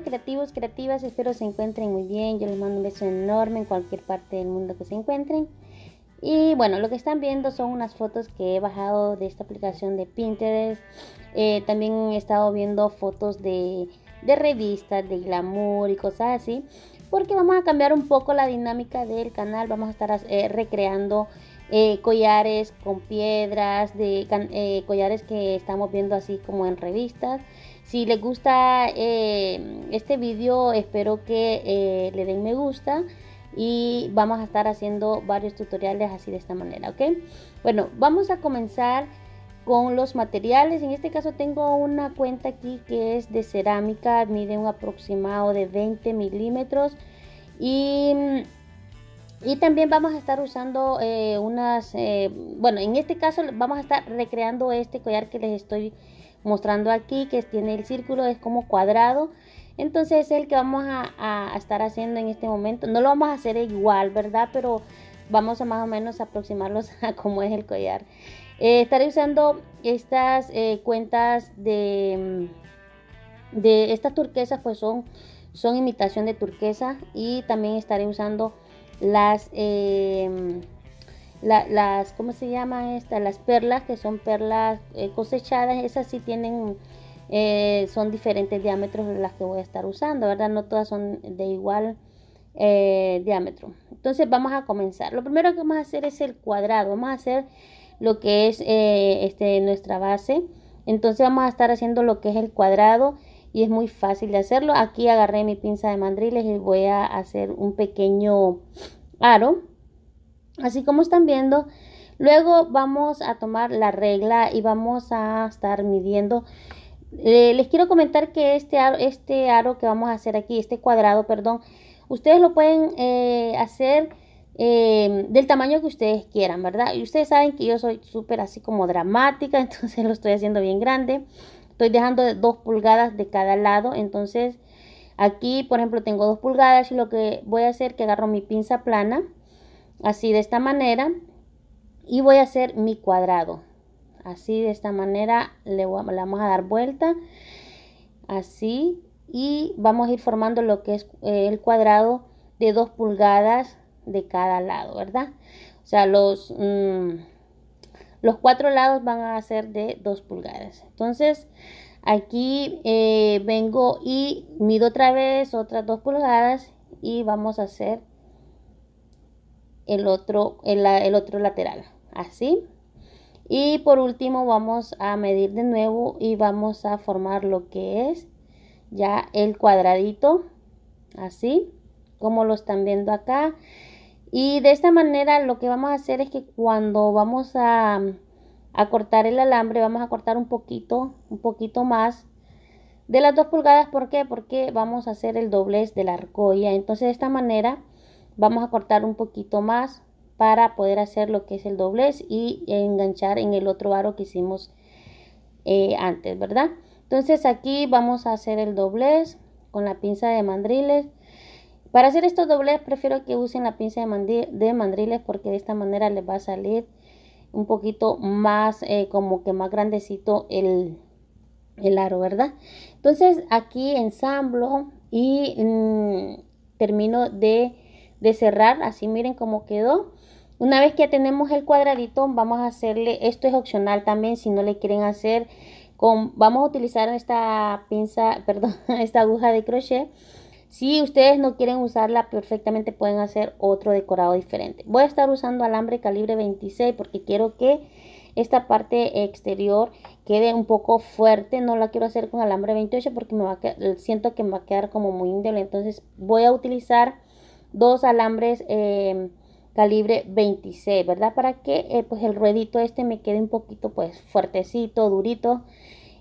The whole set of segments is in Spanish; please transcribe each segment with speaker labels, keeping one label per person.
Speaker 1: creativos, creativas. Espero se encuentren muy bien. Yo les mando un beso enorme en cualquier parte del mundo que se encuentren. Y bueno, lo que están viendo son unas fotos que he bajado de esta aplicación de Pinterest. Eh, también he estado viendo fotos de, de revistas, de glamour y cosas así. Porque vamos a cambiar un poco la dinámica del canal. Vamos a estar eh, recreando eh, collares con piedras, de collares que estamos viendo así como en revistas. Si les gusta eh, este vídeo, espero que eh, le den me gusta y vamos a estar haciendo varios tutoriales así de esta manera, ¿ok? Bueno, vamos a comenzar con los materiales. En este caso tengo una cuenta aquí que es de cerámica, mide un aproximado de 20 milímetros y, también vamos a estar usando eh, unas, bueno, en este caso vamos a estar recreando este collar que les estoy mostrando aquí que tiene el círculo, es como cuadrado. Entonces es el que vamos a, estar haciendo en este momento. No lo vamos a hacer igual, ¿verdad? Pero vamos a más o menos aproximarlos a cómo es el collar. Eh, estaré usando estas eh, cuentas de, mm, de estas turquesas, pues son, son imitación de turquesa. Y también estaré usando las... Eh, las, ¿cómo se llama esta? Las perlas, que son perlas eh, cosechadas, esas sí tienen, eh, son diferentes diámetros las que voy a estar usando, ¿verdad? No todas son de igual eh, diámetro. Entonces vamos a comenzar. Lo primero que vamos a hacer es el cuadrado, vamos a hacer lo que es este, nuestra base. Entonces vamos a estar haciendo lo que es el cuadrado y es muy fácil de hacerlo. Aquí agarré mi pinza de mandriles y voy a hacer un pequeño aro Así como están viendo, luego vamos a tomar la regla y vamos a estar midiendo. Eh, les quiero comentar que este aro, este aro que vamos a hacer aquí, este cuadrado, perdón, ustedes lo pueden eh, hacer em, del tamaño que ustedes quieran, ¿verdad? Y ustedes saben que yo soy súper así como dramática, entonces lo estoy haciendo bien grande. Estoy dejando dos pulgadas de cada lado, entonces aquí, por ejemplo, tengo dos pulgadas y lo que voy a hacer que agarro mi pinza plana así de esta manera y voy a hacer mi cuadrado así de esta manera le, vamos a dar vuelta así y vamos a ir formando lo que es eh, el cuadrado de dos pulgadas de cada lado verdad o sea los mm, los cuatro lados van a ser de 2 pulgadas entonces aquí eh, vengo y mido otra vez otras dos pulgadas y vamos a hacer el otro, el, el otro lateral, así. Y por último vamos a medir de nuevo y vamos a formar lo que es ya el cuadradito, así como lo están viendo acá. Y de esta manera lo que vamos a hacer es que cuando vamos a, cortar el alambre, vamos a cortar un poquito, un poquito más de las dos pulgadas. ¿Por qué? Porque vamos a hacer el doblez de la arcoya. Entonces de esta manera vamos a cortar un poquito más para poder hacer lo que es el doblez y enganchar en el otro aro que hicimos eh, antes verdad entonces aquí vamos a hacer el doblez con la pinza de mandriles para hacer estos doblez prefiero que usen la pinza de, de mandriles porque de esta manera les va a salir un poquito más eh, como que más grandecito el, aro verdad entonces aquí ensamblo y mm, termino de de cerrar, así miren cómo quedó. Una vez que ya tenemos el cuadradito, vamos a hacerle, esto es opcional también, si no le quieren hacer, con, vamos a utilizar esta pinza, perdón, esta aguja de crochet. Si ustedes no quieren usarla perfectamente, pueden hacer otro decorado diferente. Voy a estar usando alambre calibre 26 porque quiero que esta parte exterior quede un poco fuerte. No la quiero hacer con alambre 28 porque me va siento que me va a quedar como muy índole Entonces voy a utilizar dos alambres eh, calibre 26, ¿verdad? Para que eh, pues el ruedito este me quede un poquito pues fuertecito, durito.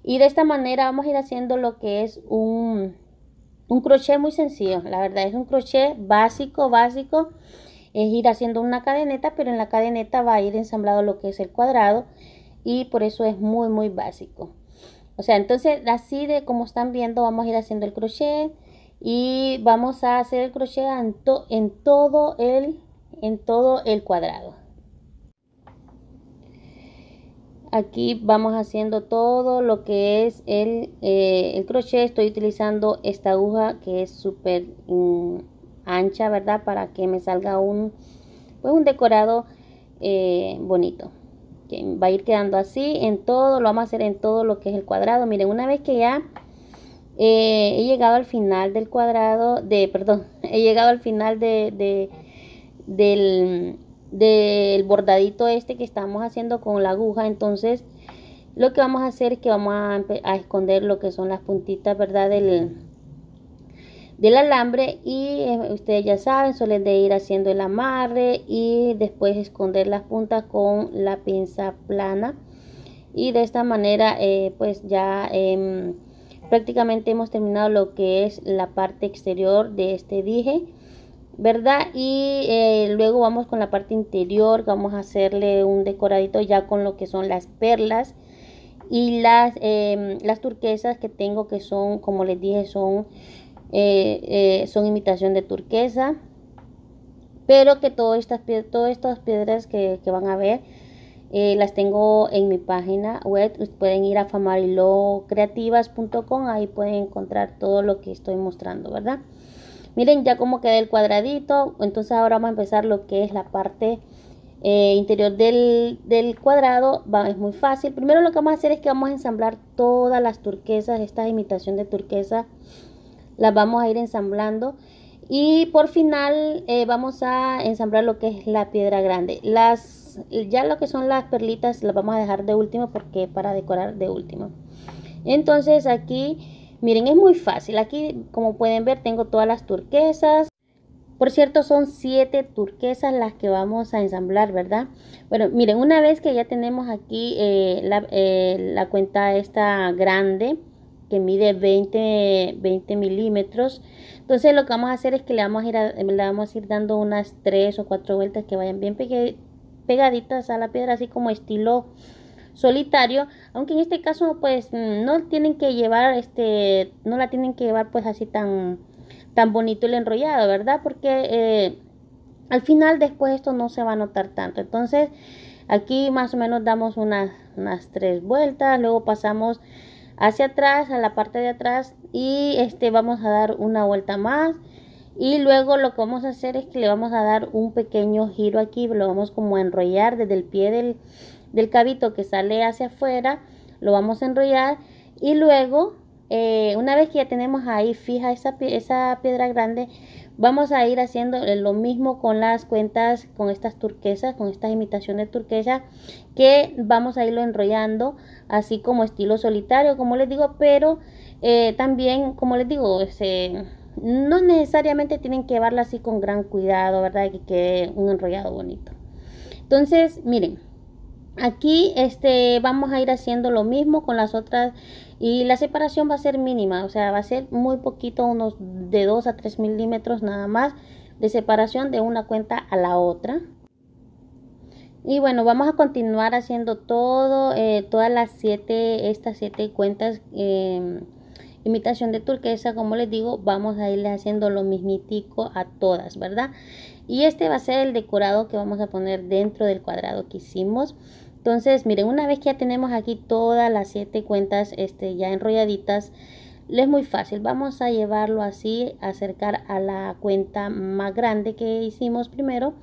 Speaker 1: Y de esta manera vamos a ir haciendo lo que es un, un crochet muy sencillo. La verdad es un crochet básico, básico. Es ir haciendo una cadeneta, pero en la cadeneta va a ir ensamblado lo que es el cuadrado. Y por eso es muy, muy básico. O sea, entonces así de como están viendo vamos a ir haciendo el crochet y vamos a hacer el crochet en, en, todo el en todo el cuadrado aquí vamos haciendo todo lo que es el, eh, el crochet estoy utilizando esta aguja que es súper mm, ancha verdad para que me salga un pues un decorado eh, bonito que va a ir quedando así en todo lo vamos a hacer en todo lo que es el cuadrado miren una vez que ya eh, he llegado al final del cuadrado, de, perdón, he llegado al final de, del, bordadito este que estamos haciendo con la aguja, entonces lo que vamos a hacer es que vamos a, esconder lo que son las puntitas, ¿verdad? Del, del alambre y eh, ustedes ya saben, suelen de ir haciendo el amarre y después esconder las puntas con la pinza plana y de esta manera eh, pues ya em, prácticamente hemos terminado lo que es la parte exterior de este dije verdad y eh, luego vamos con la parte interior vamos a hacerle un decoradito ya con lo que son las perlas y las em, las turquesas que tengo que son como les dije son eh, eh, son imitación de turquesa pero que todas estas piedras que, que van a ver eh, las tengo en mi página web. Pueden ir a famarilocreativas.com, ahí pueden encontrar todo lo que estoy mostrando, ¿verdad? Miren ya como queda el cuadradito, entonces ahora vamos a empezar lo que es la parte eh, interior del, cuadrado, Va, es muy fácil. Primero lo que vamos a hacer es que vamos a ensamblar todas las turquesas, Estas imitación de turquesa, las vamos a ir ensamblando. Y por final eh, vamos a ensamblar lo que es la piedra grande. Las ya lo que son las perlitas las vamos a dejar de último porque para decorar de último. Entonces aquí, miren, es muy fácil. Aquí, como pueden ver, tengo todas las turquesas. Por cierto, son siete turquesas las que vamos a ensamblar, ¿verdad? Bueno, miren, una vez que ya tenemos aquí eh, eh, la, cuenta esta grande, que mide 20, 20 milímetros, entonces lo que vamos a hacer es que le vamos a ir, le vamos a ir dando unas 3 o 4 vueltas que vayan bien, pegaditas a la piedra, así como estilo solitario, aunque en este caso pues no tienen que llevar este, no la tienen que llevar pues así tan, tan bonito el enrollado, ¿verdad? Porque eh, al final después esto no se va a notar tanto, entonces aquí más o menos damos unas, unas tres vueltas, luego pasamos hacia atrás, a la parte de atrás y este vamos a dar una vuelta más y luego lo que vamos a hacer es que le vamos a dar un pequeño giro aquí lo vamos como a enrollar desde el pie del, cabito que sale hacia afuera lo vamos a enrollar y luego eh, una vez que ya tenemos ahí fija esa, piedra grande vamos a ir haciendo lo mismo con las cuentas con estas turquesas con estas imitaciones turquesas que vamos a irlo enrollando así como estilo solitario como les digo pero eh, también como les digo ese no necesariamente tienen que llevarla así con gran cuidado, ¿verdad? Que quede un enrollado bonito. Entonces, miren, aquí este, vamos a ir haciendo lo mismo con las otras y la separación va a ser mínima, o sea, va a ser muy poquito, unos de 2 a 3 milímetros nada más de separación de una cuenta a la otra. Y bueno, vamos a continuar haciendo todo, eh, todas las siete, estas siete cuentas em, imitación de turquesa, como les digo, vamos a irle haciendo lo mismitico a todas, ¿verdad? Y este va a ser el decorado que vamos a poner dentro del cuadrado que hicimos. Entonces, miren, una vez que ya tenemos aquí todas las siete cuentas este, ya enrolladitas, es muy fácil. Vamos a llevarlo así, acercar a la cuenta más grande que hicimos primero,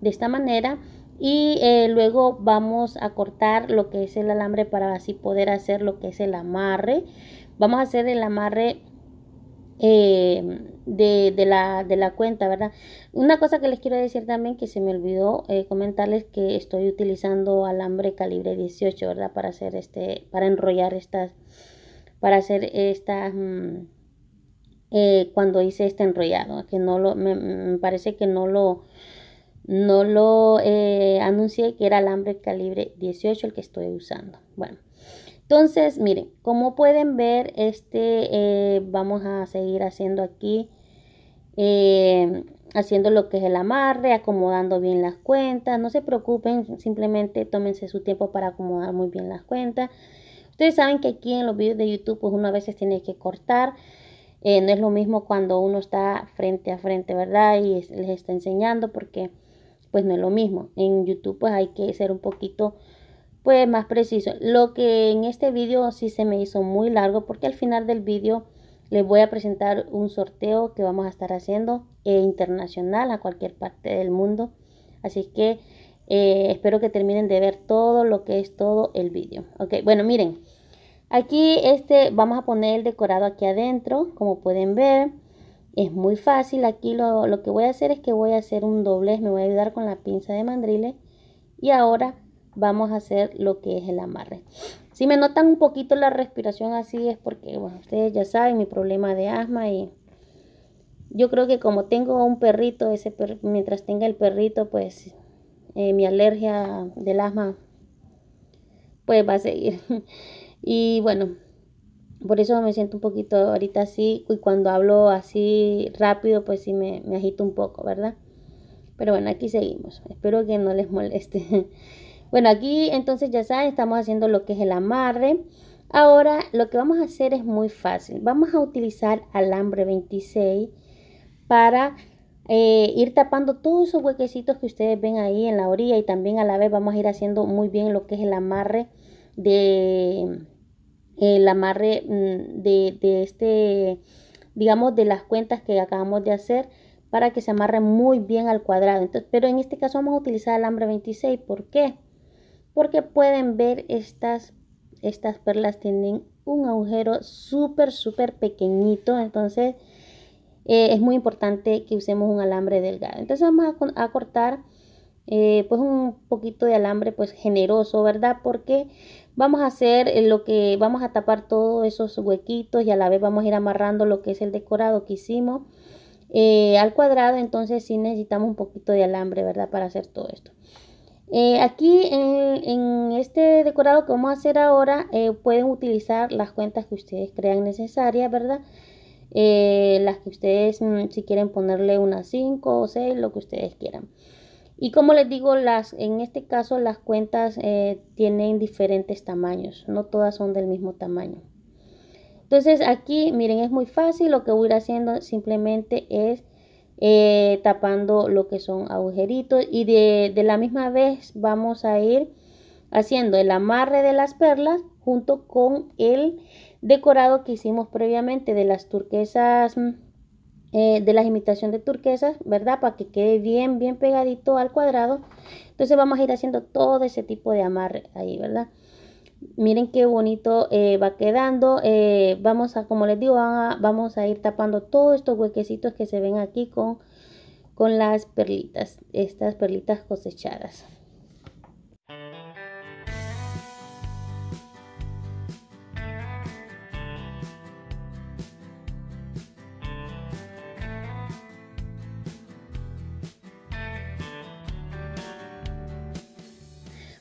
Speaker 1: de esta manera. Y eh, luego vamos a cortar lo que es el alambre para así poder hacer lo que es el amarre vamos a hacer el amarre eh, de, la, de, la, cuenta, ¿verdad? Una cosa que les quiero decir también que se me olvidó eh, comentarles que estoy utilizando alambre calibre 18, ¿verdad? Para hacer este, para enrollar estas, para hacer estas, mm, eh, cuando hice este enrollado, que no lo, me, parece que no lo, no lo anuncié que era alambre calibre 18 el que estoy usando. Bueno. Entonces, miren, como pueden ver, este eh, vamos a seguir haciendo aquí, eh, haciendo lo que es el amarre, acomodando bien las cuentas. No se preocupen, simplemente tómense su tiempo para acomodar muy bien las cuentas. Ustedes saben que aquí en los vídeos de YouTube, pues uno a veces tiene que cortar. Eh, no es lo mismo cuando uno está frente a frente, ¿verdad? Y les está enseñando porque, pues no es lo mismo. En YouTube, pues hay que ser un poquito pues más preciso. Lo que en este vídeo sí se me hizo muy largo porque al final del vídeo les voy a presentar un sorteo que vamos a estar haciendo eh, internacional a cualquier parte del mundo. Así que eh, espero que terminen de ver todo lo que es todo el vídeo. Ok, bueno, miren. Aquí este, vamos a poner el decorado aquí adentro, como pueden ver. Es muy fácil, aquí lo, que voy a hacer es que voy a hacer un doblez, me voy a ayudar con la pinza de mandriles Y ahora vamos a hacer lo que es el amarre. Si me notan un poquito la respiración así es porque, bueno, ustedes ya saben mi problema de asma y yo creo que como tengo un perrito, ese mientras tenga el perrito, pues eh, mi alergia del asma, pues va a seguir. y bueno, por eso me siento un poquito ahorita así y cuando hablo así rápido, pues sí me, me agito un poco, ¿verdad? Pero bueno, aquí seguimos. Espero que no les moleste. Bueno, aquí entonces ya saben, estamos haciendo lo que es el amarre. Ahora lo que vamos a hacer es muy fácil. Vamos a utilizar alambre 26 para eh, ir tapando todos esos huequecitos que ustedes ven ahí en la orilla y también a la vez vamos a ir haciendo muy bien lo que es el amarre de el amarre mm, de, este digamos de las cuentas que acabamos de hacer para que se amarre muy bien al cuadrado pero en este caso vamos a utilizar alambre 26 ¿por qué? porque pueden ver estas, estas perlas tienen un agujero súper, súper pequeñito. Entonces eh, es muy importante que usemos un alambre delgado. Entonces vamos a, cortar eh, pues un poquito de alambre pues generoso, ¿verdad? Porque vamos a hacer lo que vamos a tapar todos esos huequitos y a la vez vamos a ir amarrando lo que es el decorado que hicimos. Eh, al cuadrado entonces sí necesitamos un poquito de alambre verdad para hacer todo esto eh, aquí en, este decorado que vamos a hacer ahora eh, pueden utilizar las cuentas que ustedes crean necesarias, ¿verdad? Eh, las que ustedes, mm, si quieren ponerle unas 5 o 6, lo que ustedes quieran. Y como les digo, las, en este caso las cuentas tienen diferentes tamaños, no todas son del mismo tamaño. Entonces aquí, miren, es muy fácil, lo que voy a ir haciendo simplemente es eh, tapando lo que son agujeritos y de, la misma vez vamos a ir haciendo el amarre de las perlas junto con el decorado que hicimos previamente de las turquesas mm, eh, de las imitaciones de turquesas, ¿verdad? Para que quede bien, bien pegadito al cuadrado. Entonces vamos a ir haciendo todo ese tipo de amarre ahí, ¿verdad? miren qué bonito eh, va quedando eh, vamos a como les digo vamos a ir tapando todos estos huequecitos que se ven aquí con con las perlitas estas perlitas cosechadas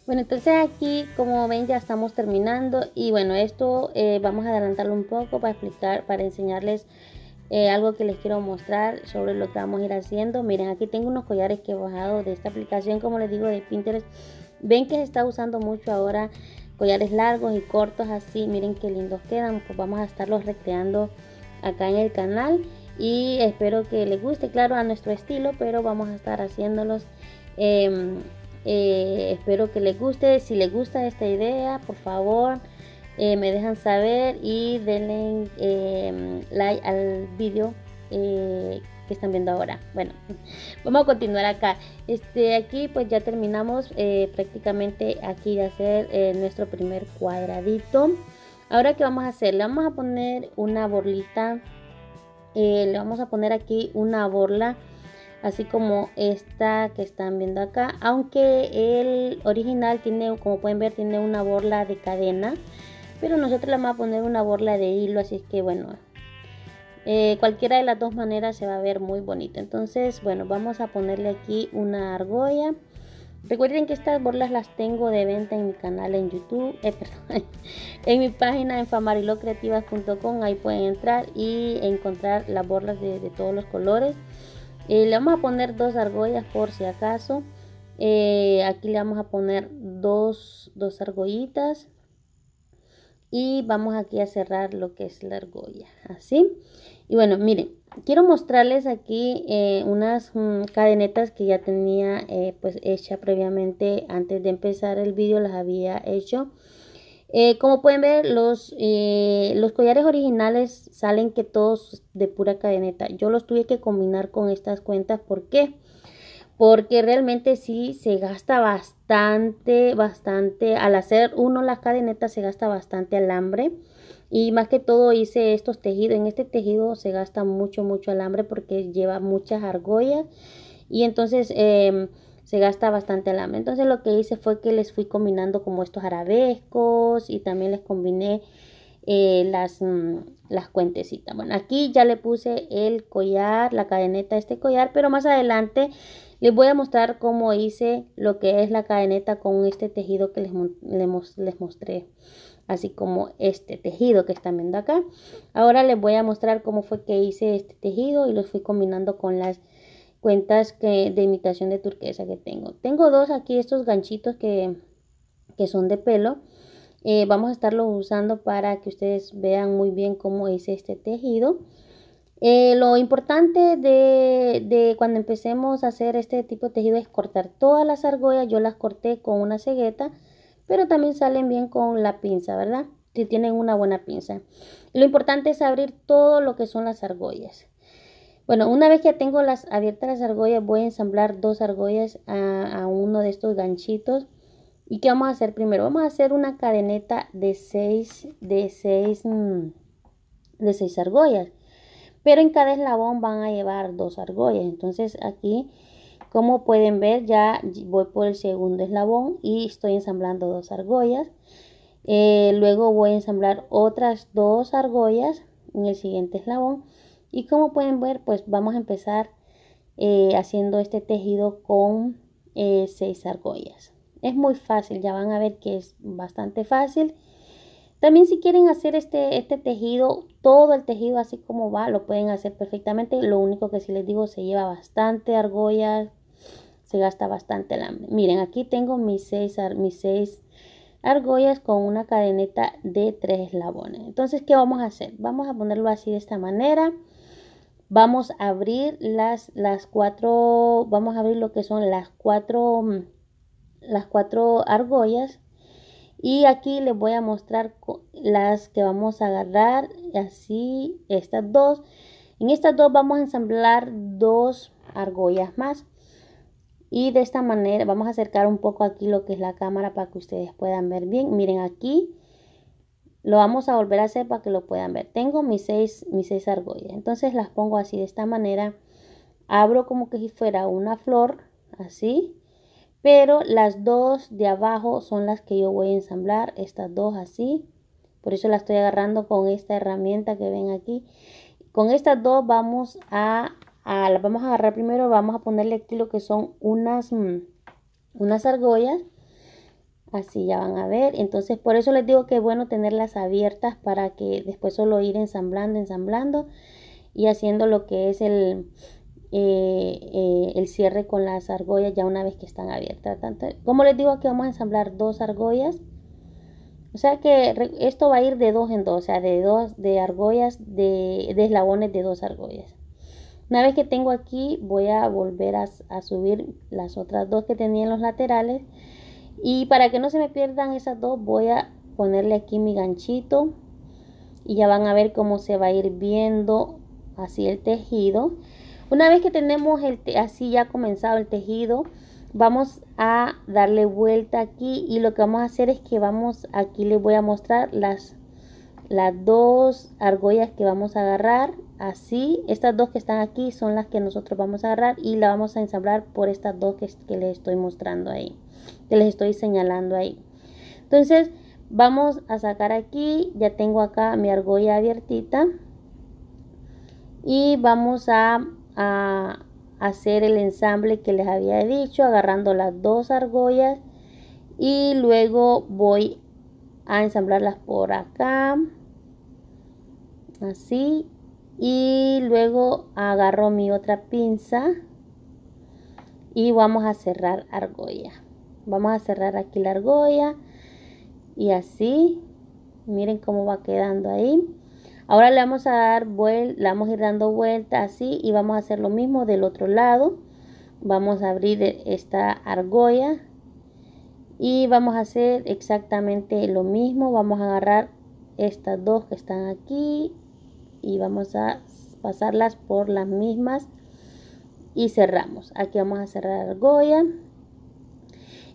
Speaker 1: Bueno, entonces aquí como ven ya estamos terminando y bueno, esto eh, vamos a adelantarlo un poco para explicar, para enseñarles eh, algo que les quiero mostrar sobre lo que vamos a ir haciendo. Miren, aquí tengo unos collares que he bajado de esta aplicación, como les digo, de Pinterest. Ven que se está usando mucho ahora collares largos y cortos así, miren qué lindos quedan, pues vamos a estarlos recreando acá en el canal y espero que les guste, claro, a nuestro estilo, pero vamos a estar haciéndolos. Em, eh, espero que les guste. Si les gusta esta idea, por favor, eh, me dejan saber y denle em, like al vídeo eh, que están viendo ahora. Bueno, vamos a continuar acá. Este, aquí pues ya terminamos prácticamente aquí de hacer nuestro primer cuadradito. Ahora que vamos a hacer, le vamos a poner una borlita. le vamos a poner aquí una borla así como esta que están viendo acá, aunque el original tiene, como pueden ver, tiene una borla de cadena, pero nosotros le vamos a poner una borla de hilo, así que bueno, eh, cualquiera de las dos maneras se va a ver muy bonito. Entonces, bueno, vamos a ponerle aquí una argolla. Recuerden que estas borlas las tengo de venta en mi canal en YouTube, eh, en mi página en famarilocreativas.com. Ahí pueden entrar y encontrar las borlas de todos los colores. Eh, le vamos a poner dos argollas por si acaso eh, aquí le vamos a poner dos, dos argollitas y vamos aquí a cerrar lo que es la argolla así y bueno miren quiero mostrarles aquí eh, unas mm, cadenetas que ya tenía pues hecha previamente antes de empezar el vídeo las había hecho eh, como pueden ver, los, eh, los collares originales salen que todos de pura cadeneta. Yo los tuve que combinar con estas cuentas. ¿Por qué? Porque realmente sí se gasta bastante, bastante. Al hacer uno las cadenetas se gasta bastante alambre. Y más que todo hice estos tejidos. En este tejido se gasta mucho, mucho alambre porque lleva muchas argollas. Y entonces... Em, se gasta bastante lama. Entonces lo que hice fue que les fui combinando como estos arabescos y también les combiné eh, mm, las, cuentecitas. Bueno, aquí ya le puse el collar, la cadeneta este collar, pero más adelante les voy a mostrar cómo hice lo que es la cadeneta con este tejido que les, les, mostré. Así como este tejido que están viendo acá. Ahora les voy a mostrar cómo fue que hice este tejido y los fui combinando con las cuentas que, de imitación de turquesa que tengo. Tengo dos aquí, estos ganchitos que, son de pelo. Eh, vamos a estarlo usando para que ustedes vean muy bien cómo hice este tejido. Eh, lo importante de, de, cuando empecemos a hacer este tipo de tejido es cortar todas las argollas. Yo las corté con una cegueta, pero también salen bien con la pinza, ¿verdad? Si tienen una buena pinza. Lo importante es abrir todo lo que son las argollas. Bueno, una vez que tengo las abiertas las argollas, voy a ensamblar dos argollas a, uno de estos ganchitos. ¿Y qué vamos a hacer primero? Vamos a hacer una cadeneta de 6 de seis, mm, de seis argollas. Pero en cada eslabón van a llevar dos argollas. Entonces aquí, como pueden ver, ya voy por el segundo eslabón y estoy ensamblando dos argollas. Eh, luego voy a ensamblar otras dos argollas en el siguiente eslabón y como pueden ver, pues vamos a empezar eh, haciendo este tejido con eh, seis argollas. Es muy fácil, ya van a ver que es bastante fácil. También si quieren hacer este, este tejido, todo el tejido así como va, lo pueden hacer perfectamente. Lo único que sí les digo, se lleva bastante argolla, se gasta bastante alambre. Miren, aquí tengo mis 6 mis seis argollas con una cadeneta de tres eslabones. Entonces, ¿qué vamos a hacer? Vamos a ponerlo así de esta manera vamos a abrir las, las cuatro, vamos a abrir lo que son las cuatro, mm, las cuatro argollas y aquí les voy a mostrar las que vamos a agarrar así estas dos en estas dos vamos a ensamblar dos argollas más y de esta manera vamos a acercar un poco aquí lo que es la cámara para que ustedes puedan ver bien miren aquí lo vamos a volver a hacer para que lo puedan ver. Tengo mis seis, argollas. Entonces las pongo así, de esta manera. Abro como que si fuera una flor, así. Pero las dos de abajo son las que yo voy a ensamblar. Estas dos así. Por eso las estoy agarrando con esta herramienta que ven aquí. Con estas dos vamos a, a las vamos a agarrar primero. Vamos a ponerle aquí lo que son unas, mm, unas argollas Así ya van a ver. Entonces por eso les digo que es bueno tenerlas abiertas para que después solo ir ensamblando, ensamblando y haciendo lo que es el, eh, eh, el cierre con las argollas ya una vez que están abiertas. Tanto, como les digo aquí vamos a ensamblar dos argollas. O sea que esto va a ir de dos en dos, o sea, de dos de argollas, de, eslabones de dos argollas. Una vez que tengo aquí voy a volver a subir las otras dos que tenía en los laterales y para que no se me pierdan esas dos, voy a ponerle aquí mi ganchito. Y ya van a ver cómo se va a ir viendo así el tejido. Una vez que tenemos el así ya comenzado el tejido, vamos a darle vuelta aquí y lo que vamos a hacer es que vamos, aquí les voy a mostrar las, las dos argollas que vamos a agarrar, así, estas dos que están aquí son las que nosotros vamos a agarrar y la vamos a ensamblar por estas dos que, que les estoy mostrando ahí que les estoy señalando ahí. Entonces vamos a sacar aquí, ya tengo acá mi argolla abiertita y vamos a, hacer el ensamble que les había dicho agarrando las dos argollas y luego voy a ensamblarlas por acá así y luego agarro mi otra pinza y vamos a cerrar argolla vamos a cerrar aquí la argolla y así miren cómo va quedando ahí ahora le vamos a dar vuelta vamos a ir dando vuelta así y vamos a hacer lo mismo del otro lado vamos a abrir e-, esta argolla y vamos a hacer exactamente lo mismo vamos a agarrar estas dos que están aquí y vamos a pasarlas por las mismas y cerramos aquí vamos a cerrar argolla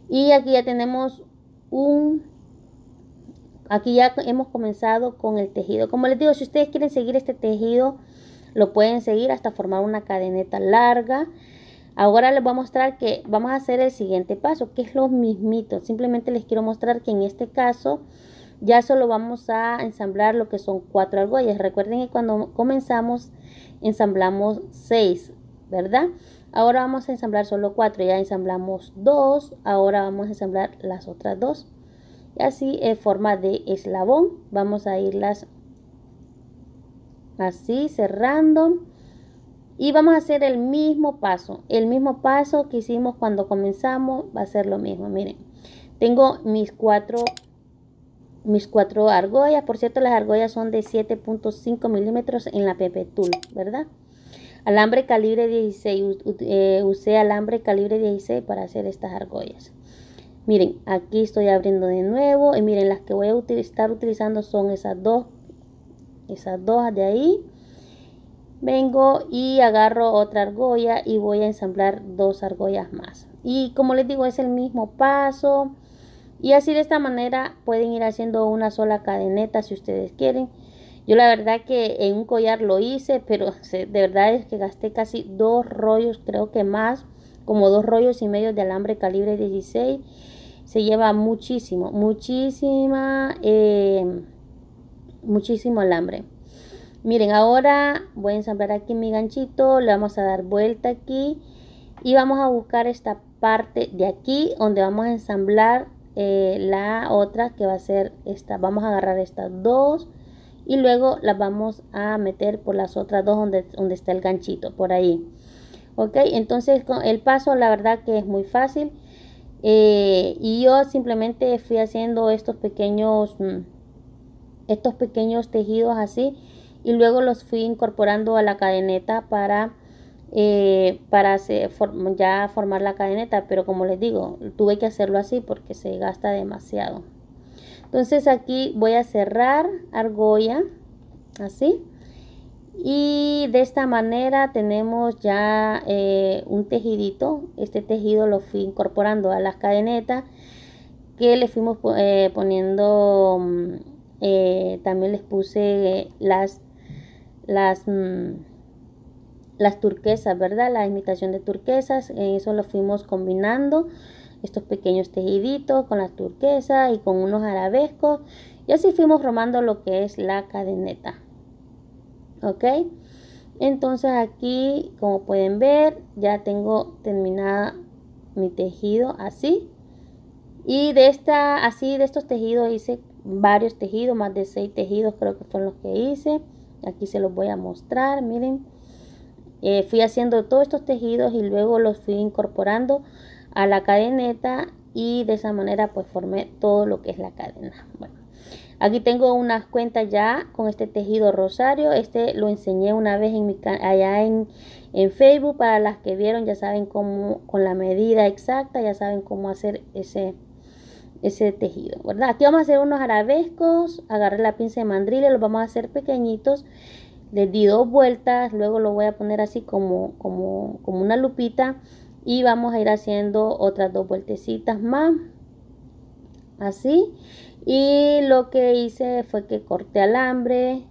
Speaker 1: y aquí ya tenemos un... Aquí ya hemos comenzado con el tejido. Como les digo, si ustedes quieren seguir este tejido, lo pueden seguir hasta formar una cadeneta larga. Ahora les voy a mostrar que vamos a hacer el siguiente paso, que es lo mismito. Simplemente les quiero mostrar que en este caso ya solo vamos a ensamblar lo que son cuatro argollas. Recuerden que cuando comenzamos ensamblamos seis, ¿verdad? Ahora vamos a ensamblar solo cuatro, ya ensamblamos dos, ahora vamos a ensamblar las otras dos. Y así en forma de eslabón vamos a irlas así cerrando. Y vamos a hacer el mismo paso, el mismo paso que hicimos cuando comenzamos, va a ser lo mismo, miren. Tengo mis cuatro, mis cuatro argollas, por cierto las argollas son de 7.5 milímetros en la Pepe Tool, ¿verdad? Alambre calibre 16, eh, usé alambre calibre 16 para hacer estas argollas. Miren, aquí estoy abriendo de nuevo y miren, las que voy a estar utilizando son esas dos, esas dos de ahí. Vengo y agarro otra argolla y voy a ensamblar dos argollas más. Y como les digo, es el mismo paso. Y así de esta manera pueden ir haciendo una sola cadeneta si ustedes quieren. Yo la verdad que en un collar lo hice, pero de verdad es que gasté casi dos rollos, creo que más, como dos rollos y medio de alambre calibre 16. Se lleva muchísimo, muchísima, eh, muchísimo alambre. Miren, ahora voy a ensamblar aquí mi ganchito, le vamos a dar vuelta aquí y vamos a buscar esta parte de aquí donde vamos a ensamblar eh, la otra que va a ser esta. Vamos a agarrar estas dos y luego las vamos a meter por las otras dos donde, donde está el ganchito por ahí ok entonces con el paso la verdad que es muy fácil eh, y yo simplemente fui haciendo estos pequeños mm, estos pequeños tejidos así y luego los fui incorporando a la cadeneta para eh, para ya formar la cadeneta pero como les digo tuve que hacerlo así porque se gasta demasiado entonces aquí voy a cerrar argolla, así. Y de esta manera tenemos ya eh, un tejidito. Este tejido lo fui incorporando a las cadenetas que le fuimos eh, poniendo, mm, eh, también les puse las, las, mm, las turquesas, ¿verdad? La imitación de turquesas, en eso lo fuimos combinando estos pequeños tejiditos con las turquesas y con unos arabescos y así fuimos romando lo que es la cadeneta ok entonces aquí como pueden ver ya tengo terminada mi tejido así y de esta así de estos tejidos hice varios tejidos más de seis tejidos creo que fueron los que hice aquí se los voy a mostrar miren eh, fui haciendo todos estos tejidos y luego los fui incorporando a la cadeneta y de esa manera pues formé todo lo que es la cadena. Bueno, aquí tengo unas cuentas ya con este tejido rosario. Este lo enseñé una vez en mi allá en, Facebook. Para las que vieron ya saben cómo, con la medida exacta, ya saben cómo hacer ese ese tejido, ¿verdad? Aquí vamos a hacer unos arabescos, agarré la pinza de mandril lo vamos a hacer pequeñitos, les di dos vueltas, luego lo voy a poner así como, como, como una lupita y vamos a ir haciendo otras dos vueltecitas más así y lo que hice fue que corté alambre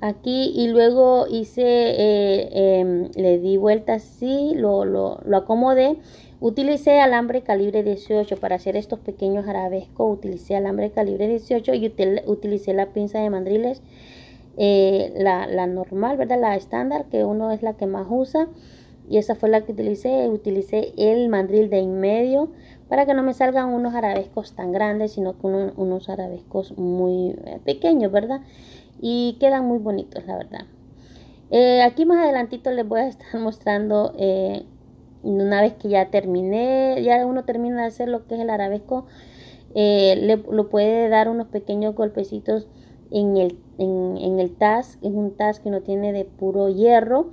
Speaker 1: aquí y luego hice eh, em, le di vuelta así lo, lo, acomodé utilicé alambre calibre 18 para hacer estos pequeños arabescos utilicé alambre calibre 18 y utilicé la pinza de mandriles eh, la, la normal verdad la estándar que uno es la que más usa y esa fue la que utilicé, utilicé el mandril de en medio para que no me salgan unos arabescos tan grandes, sino que unos arabescos muy eh, pequeños, ¿verdad? Y quedan muy bonitos, la verdad. Eh, aquí más adelantito les voy a estar mostrando eh, una vez que ya terminé, ya uno termina de hacer lo que es el arabesco, le, lo puede dar unos pequeños golpecitos en el, en, en tas, es un tas que uno tiene de puro hierro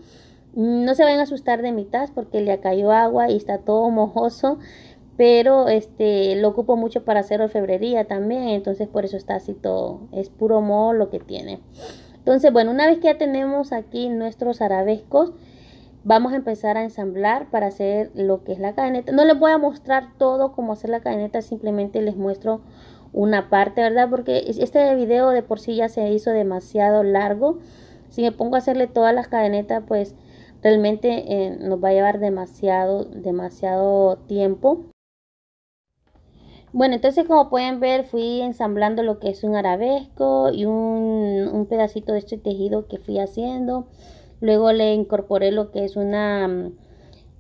Speaker 1: no se vayan a asustar de mitad porque le cayó agua y está todo mojoso, pero este lo ocupo mucho para hacer orfebrería también, entonces por eso está así todo, es puro mo lo que tiene. Entonces, bueno, una vez que ya tenemos aquí nuestros arabescos, vamos a empezar a ensamblar para hacer lo que es la cadeneta. No les voy a mostrar todo cómo hacer la cadeneta, simplemente les muestro una parte, ¿verdad? Porque este video de por sí ya se hizo demasiado largo. Si me pongo a hacerle todas las cadenetas, pues realmente eh, nos va a llevar demasiado, demasiado tiempo. Bueno, entonces como pueden ver fui ensamblando lo que es un arabesco y un, un pedacito de este tejido que fui haciendo. Luego le incorporé lo que es una, mm,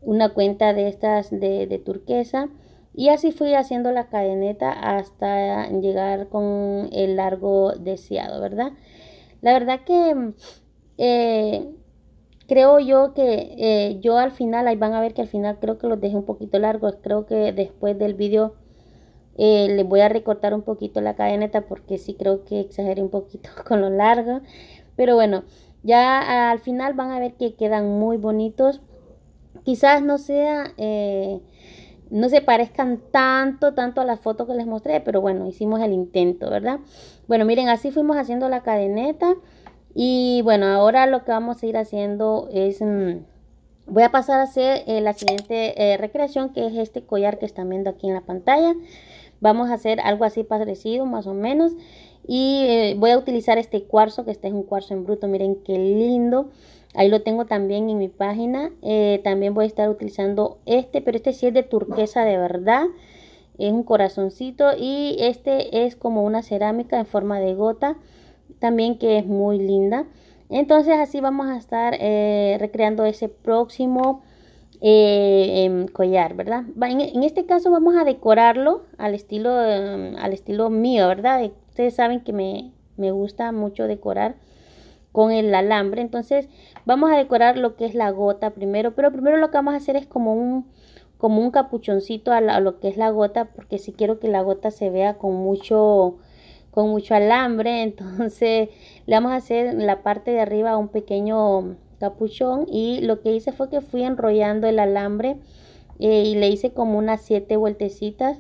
Speaker 1: una cuenta de estas de, turquesa. Y así fui haciendo la cadeneta hasta llegar con el largo deseado, ¿verdad? La verdad que mm, eh, creo yo que eh, yo al final, ahí van a ver que al final creo que los dejé un poquito largos, creo que después del vídeo eh, les voy a recortar un poquito la cadeneta porque sí creo que exageré un poquito con lo largo, pero bueno, ya al final van a ver que quedan muy bonitos, quizás no sea... Eh, no se parezcan tanto, tanto a la foto que les mostré, pero bueno, hicimos el intento, ¿verdad? Bueno, miren, así fuimos haciendo la cadeneta. Y bueno, ahora lo que vamos a ir haciendo es... Mm, voy a pasar a hacer eh, la siguiente eh, recreación que es este collar que están viendo aquí en la pantalla. Vamos a hacer algo así parecido más o menos. Y eh, voy a utilizar este cuarzo, que este es un cuarzo en bruto, miren qué lindo. Ahí lo tengo también en mi página. también voy a estar utilizando este, pero este sí es de turquesa de verdad. Es un corazoncito y este es como una cerámica en forma de gota también que es muy linda. Entonces así vamos a estar eh, recreando ese próximo eh, em, collar, ¿verdad? En, en, este caso vamos a decorarlo al estilo, em, al estilo mío, ¿verdad? Ustedes saben que me, gusta mucho decorar con el alambre. Entonces vamos a decorar lo que es la gota primero, pero primero lo que vamos a hacer es como un, como un capuchoncito a, lo que es la gota, porque si quiero que la gota se vea con mucho, con mucho alambre, entonces le vamos a hacer en la parte de arriba un pequeño capuchón y lo que hice fue que fui enrollando el alambre eh, y le hice como unas siete vueltecitas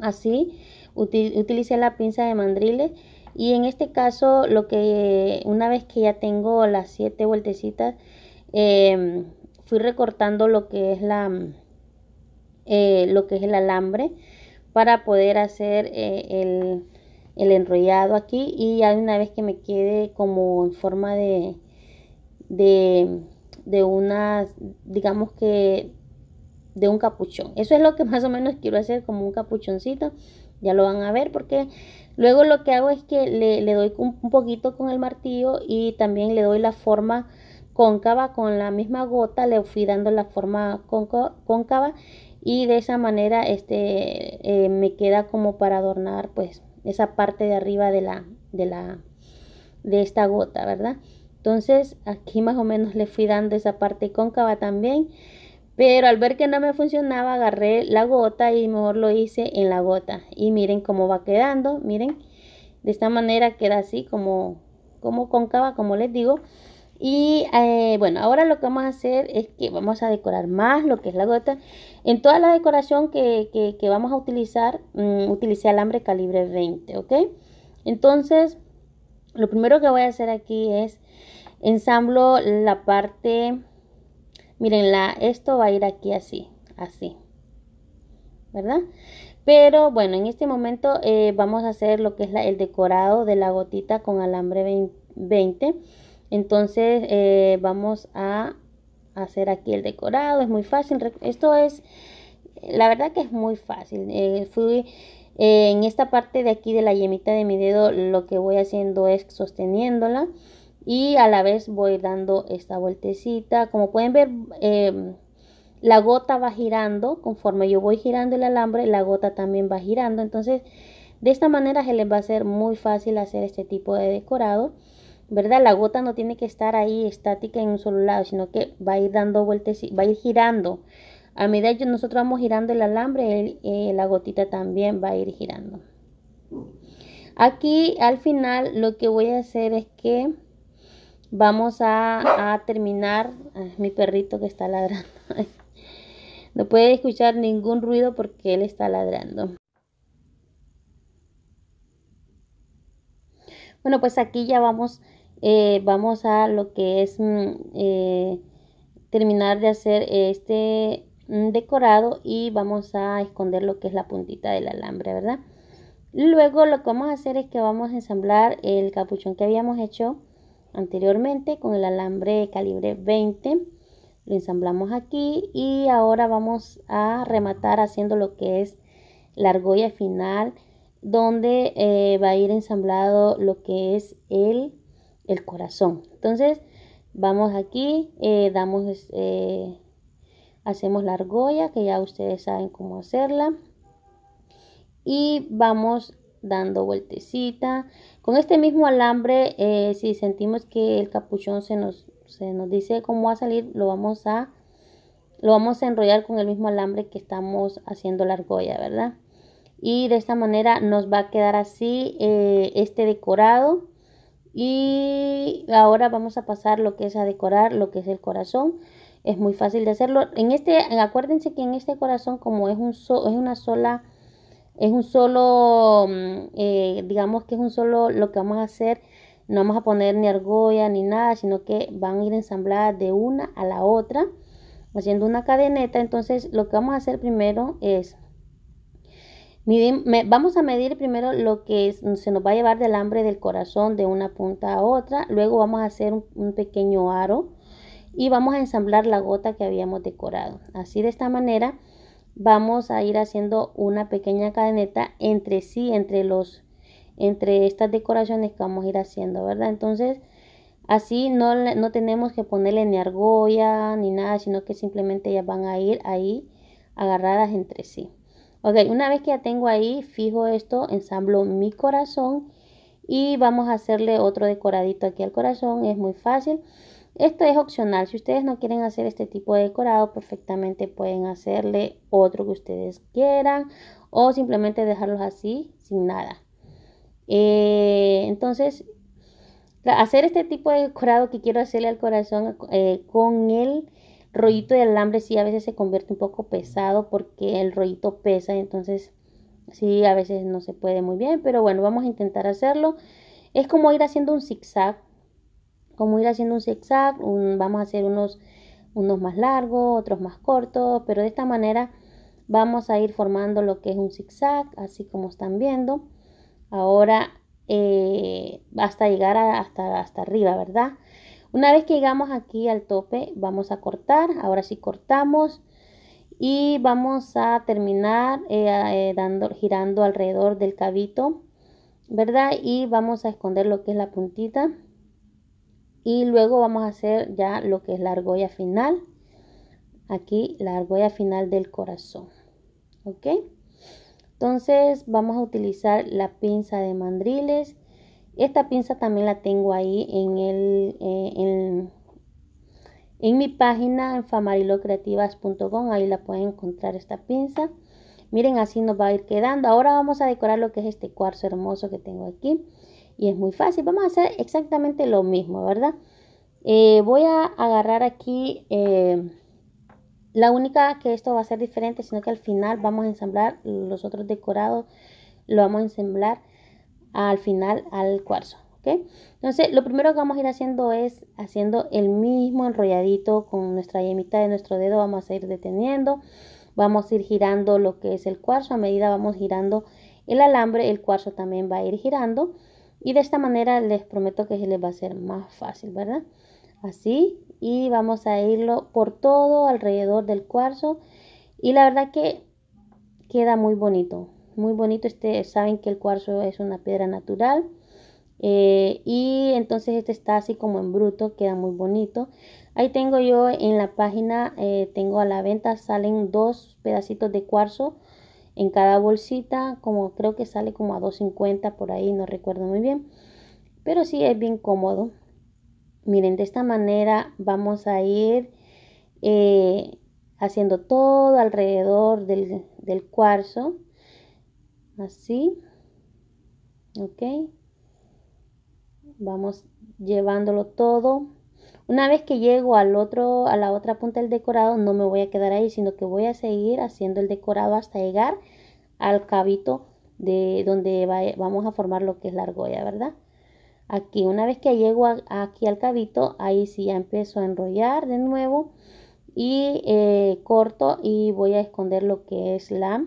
Speaker 1: así Util utilicé la pinza de mandriles y en este caso lo que una vez que ya tengo las siete vueltecitas em, fui recortando lo que es la mm, eh, lo que es el alambre para poder hacer eh, el el enrollado aquí y ya una vez que me quede como en forma de, de, de una, digamos que de un capuchón. Eso es lo que más o menos quiero hacer como un capuchoncito. Ya lo van a ver porque luego lo que hago es que le, doy un, poquito con el martillo y también le doy la forma cóncava con la misma gota. Le fui dando la forma cóncava y de esa manera este eh, me queda como para adornar pues esa parte de arriba de la, de la, de esta gota, ¿verdad? Entonces aquí más o menos le fui dando esa parte cóncava también, pero al ver que no me funcionaba agarré la gota y mejor lo hice en la gota. Y miren cómo va quedando, miren, de esta manera queda así como, como cóncava, como les digo. Y eh, bueno, ahora lo que vamos a hacer es que vamos a decorar más lo que es la gota. En toda la decoración que, vamos a utilizar, mm, utilicé alambre calibre 20, ¿ok? Entonces, lo primero que voy a hacer aquí es ensamblo la parte, miren, esto va a ir aquí así, así, ¿verdad? Pero bueno, en este momento eh, vamos a hacer lo que es el decorado de la gotita con alambre 20 entonces eh, vamos a hacer aquí el decorado es muy fácil esto es la verdad que es muy fácil eh, fui eh, en esta parte de aquí de la yemita de mi dedo lo que voy haciendo es sosteniéndola y a la vez voy dando esta vueltecita como pueden ver la gota va girando conforme yo voy girando el alambre la gota también va girando entonces de esta manera se les va a ser muy fácil hacer este tipo de decorado ¿verdad? La gota no tiene que estar ahí estática en un solo lado, sino que va a ir dando vueltas, va a ir girando. A medida que nosotros vamos girando el alambre, eh, la gotita también va a ir girando. Aquí al final lo que voy a hacer es que vamos a, terminar. mi perrito que está ladrando. no puede escuchar ningún ruido porque él está ladrando. Bueno, pues aquí ya vamos eh, vamos a lo que es mm, eh, terminar de hacer este mm, decorado y vamos a esconder lo que es la puntita del alambre, ¿verdad? Luego lo que vamos a hacer es que vamos a ensamblar el capuchón que habíamos hecho anteriormente con el alambre calibre 20. Lo ensamblamos aquí y ahora vamos a rematar haciendo lo que es la argolla final donde eh, va a ir ensamblado lo que es el el corazón. Entonces, vamos aquí, eh, damos, eh, hacemos la argolla, que ya ustedes saben cómo hacerla. Y vamos dando vueltecita. Con este mismo alambre, eh, si sentimos que el capuchón se nos, se nos dice cómo va a salir, lo vamos a, lo vamos a enrollar con el mismo alambre que estamos haciendo la argolla, ¿verdad? Y de esta manera nos va a quedar así este decorado y ahora vamos a pasar lo que es a decorar lo que es el corazón. Es muy fácil de hacerlo. En este, acuérdense que en este corazón, como es un es una sola, es un solo, mm, eh, digamos que es un solo lo que vamos a hacer. No vamos a poner ni argolla ni nada, sino que van a ir ensambladas de una a la otra, haciendo una cadeneta. Entonces, lo que vamos a hacer primero es vamos a medir primero lo que mm, se nos va a llevar del hambre del corazón de una punta a otra. Luego vamos a hacer un, pequeño aro y vamos a ensamblar la gota que habíamos decorado. Así de esta manera vamos a ir haciendo una pequeña cadeneta entre sí, entre los entre estas decoraciones que vamos a ir haciendo, ¿verdad? Entonces, así no, no tenemos que ponerle ni argolla ni nada, sino que simplemente ya van a ir ahí agarradas entre sí. Ok, una vez que ya tengo ahí, fijo esto, ensamblo mi corazón y vamos a hacerle otro decoradito aquí al corazón, es muy fácil. Esto es opcional, si ustedes no quieren hacer este tipo de decorado, perfectamente pueden hacerle otro que ustedes quieran o simplemente dejarlos así, sin nada. Eh, entonces, hacer este tipo de decorado que quiero hacerle al corazón eh, con el rollito de alambre sí a veces se convierte un poco pesado porque el rollito pesa, entonces sí a veces no se puede muy bien, pero bueno, vamos a intentar hacerlo. Es como ir haciendo un zigzag, como ir haciendo un zigzag, zag vamos a hacer unos, unos más largos, otros más cortos, pero de esta manera vamos a ir formando lo que es un zigzag, así como están viendo. Ahora eh, hasta llegar a, hasta, hasta arriba, ¿verdad? Una vez que llegamos aquí al tope, vamos a cortar. Ahora sí cortamos y vamos a terminar eh, eh, dando, girando alrededor del cabito, ¿verdad? Y vamos a esconder lo que es la puntita. Y luego vamos a hacer ya lo que es la argolla final. Aquí la argolla final del corazón. ¿Ok? Entonces vamos a utilizar la pinza de mandriles esta pinza también la tengo ahí en, el, eh, en, mi página en famarilocreativas.com, ahí la pueden encontrar esta pinza. Miren, así nos va a ir quedando. Ahora vamos a decorar lo que es este cuarzo hermoso que tengo aquí. Y es muy fácil, vamos a hacer exactamente lo mismo, ¿verdad? Eh, voy a agarrar aquí, eh, la única que esto va a ser diferente, sino que al final vamos a ensamblar los otros decorados, lo vamos a ensamblar al final al cuarzo. ¿okay? Entonces, lo primero que vamos a ir haciendo es haciendo el mismo enrolladito con nuestra yemita de nuestro dedo. Vamos a ir deteniendo, vamos a ir girando lo que es el cuarzo. A medida vamos girando el alambre, el cuarzo también va a ir girando. Y de esta manera les prometo que se les va a ser más fácil, ¿verdad? Así, y vamos a irlo por todo alrededor del cuarzo. Y la verdad que queda muy bonito muy bonito. Este, saben que el cuarzo es una piedra natural. Eh, y entonces este está así como en bruto, queda muy bonito. Ahí tengo yo en la página, eh, tengo a la venta, salen dos pedacitos de cuarzo en cada bolsita, como creo que sale como a 2.50 por ahí, no recuerdo muy bien. Pero sí es bien cómodo. Miren, de esta manera vamos a ir eh, haciendo todo alrededor del, del cuarzo así ok vamos llevándolo todo una vez que llego al otro a la otra punta del decorado no me voy a quedar ahí sino que voy a seguir haciendo el decorado hasta llegar al cabito de donde vamos a formar lo que es la argolla verdad aquí una vez que llego aquí al cabito ahí sí ya empiezo a enrollar de nuevo y eh, corto y voy a esconder lo que es la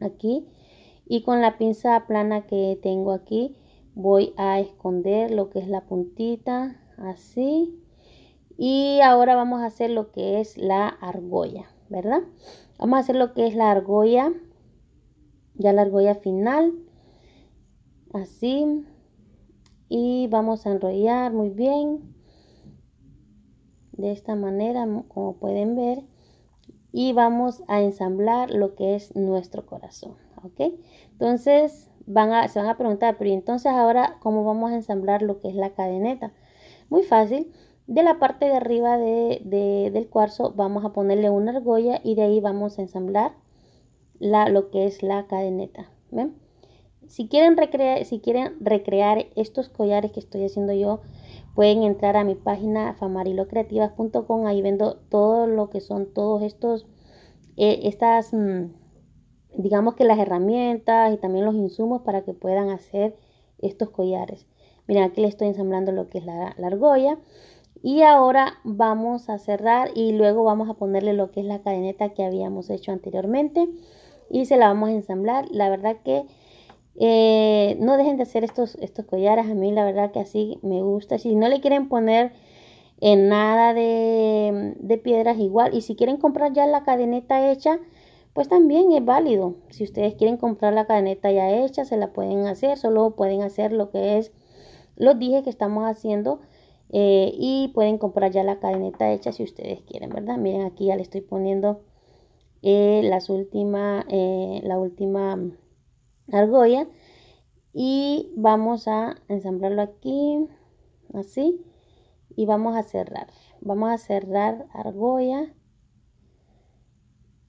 Speaker 1: aquí y con la pinza plana que tengo aquí voy a esconder lo que es la puntita así y ahora vamos a hacer lo que es la argolla verdad vamos a hacer lo que es la argolla ya la argolla final así y vamos a enrollar muy bien de esta manera como pueden ver y vamos a ensamblar lo que es nuestro corazón ¿ok? Entonces van a, se van a preguntar, pero entonces ahora cómo vamos a ensamblar lo que es la cadeneta? Muy fácil, de la parte de arriba de, de, del cuarzo vamos a ponerle una argolla y de ahí vamos a ensamblar la, lo que es la cadeneta, Si quieren, recrear, si quieren recrear estos collares que estoy haciendo yo, pueden entrar a mi página famarilocreativas.com. Ahí vendo todo lo que son todos estos, eh, estas... Mm, digamos que las herramientas y también los insumos para que puedan hacer estos collares. miren aquí le estoy ensamblando lo que es la, argolla. Y ahora vamos a cerrar y luego vamos a ponerle lo que es la cadeneta que habíamos hecho anteriormente. Y se la vamos a ensamblar. La verdad que eh, no dejen de hacer estos, estos collares. A mí la verdad que así me gusta. Si no le quieren poner en nada de piedras igual. Y si quieren comprar ya la cadeneta hecha, pues también es válido. Si ustedes quieren comprar la cadeneta ya hecha, se la pueden hacer, solo pueden hacer lo que es los dije que estamos haciendo eh, y pueden comprar ya la cadeneta hecha si ustedes quieren, ¿verdad? Miren aquí ya le estoy poniendo eh, las última, eh, la última argolla y vamos a ensamblarlo aquí, así, y vamos a cerrar. Vamos a cerrar argolla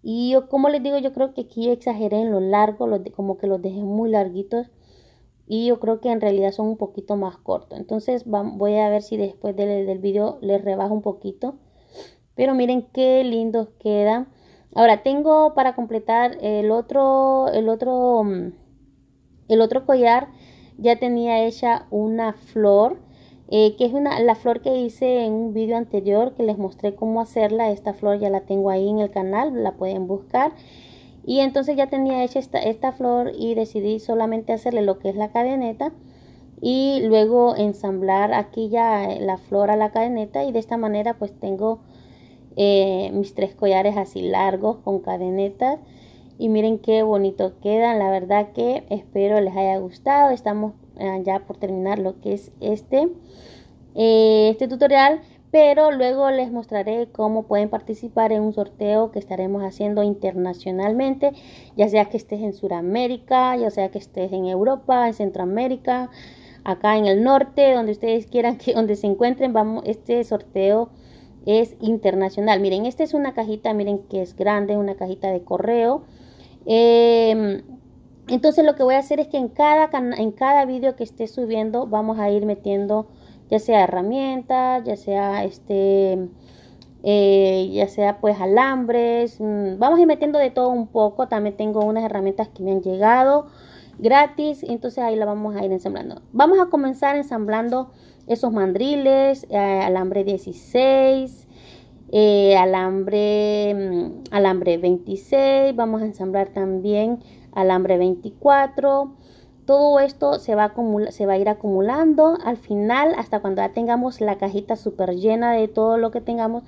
Speaker 1: y yo, como les digo, yo creo que aquí exageré en lo largo, los como que los dejé muy larguitos. Y yo creo que en realidad son un poquito más cortos. Entonces voy a ver si después del, vídeo les rebajo un poquito. Pero miren qué lindos quedan. Ahora tengo para completar el otro, el otro, mm, el otro collar. Ya tenía hecha una flor eh, que es una, la flor que hice en un vídeo anterior que les mostré cómo hacerla. Esta flor ya la tengo ahí en el canal, la pueden buscar. Y entonces ya tenía hecha esta, flor y decidí solamente hacerle lo que es la cadeneta y luego ensamblar aquí ya la flor a la cadeneta y de esta manera pues tengo eh, mis tres collares así largos con cadenetas y miren qué bonito quedan la verdad que espero les haya gustado estamos Ah, ya por terminar lo que es este, eh, este tutorial, pero luego les mostraré cómo pueden participar en un sorteo que estaremos haciendo internacionalmente, ya sea que estés en Sudamérica, ya sea que estés en Europa, en Centroamérica, acá en el norte, donde ustedes quieran que donde se encuentren, vamos, este sorteo es internacional. Miren, esta es una cajita, miren que es grande, una cajita de correo. Eh, entonces lo que voy a hacer es que en cada, en cada vídeo que esté subiendo vamos a ir metiendo ya sea herramientas, ya sea este, eh, ya sea pues alambres, mm, vamos a ir metiendo de todo un poco. También tengo unas herramientas que me han llegado gratis, entonces ahí la vamos a ir ensamblando. Vamos a comenzar ensamblando esos mandriles, eh, alambre 16, eh, alambre, mm, alambre 26, vamos a ensamblar también alambre 24. Todo esto se va, a se va a ir acumulando. Al final, hasta cuando ya tengamos la cajita súper llena de todo lo que tengamos,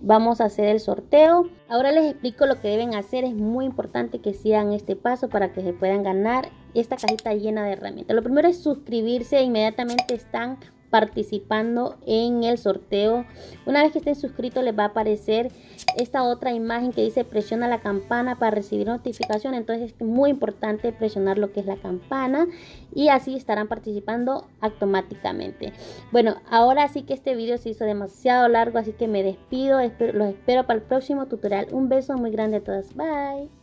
Speaker 1: vamos a hacer el sorteo. Ahora les explico lo que deben hacer. Es muy importante que sigan este paso para que se puedan ganar esta cajita llena de herramientas. Lo primero es suscribirse. Inmediatamente están participando en el sorteo. Una vez que estén suscritos les va a aparecer esta otra imagen que dice presiona la campana para recibir notificación. Entonces es muy importante presionar lo que es la campana y así estarán participando automáticamente. Bueno, ahora sí que este video se hizo demasiado largo, así que me despido. Los espero para el próximo tutorial. Un beso muy grande a todas. Bye.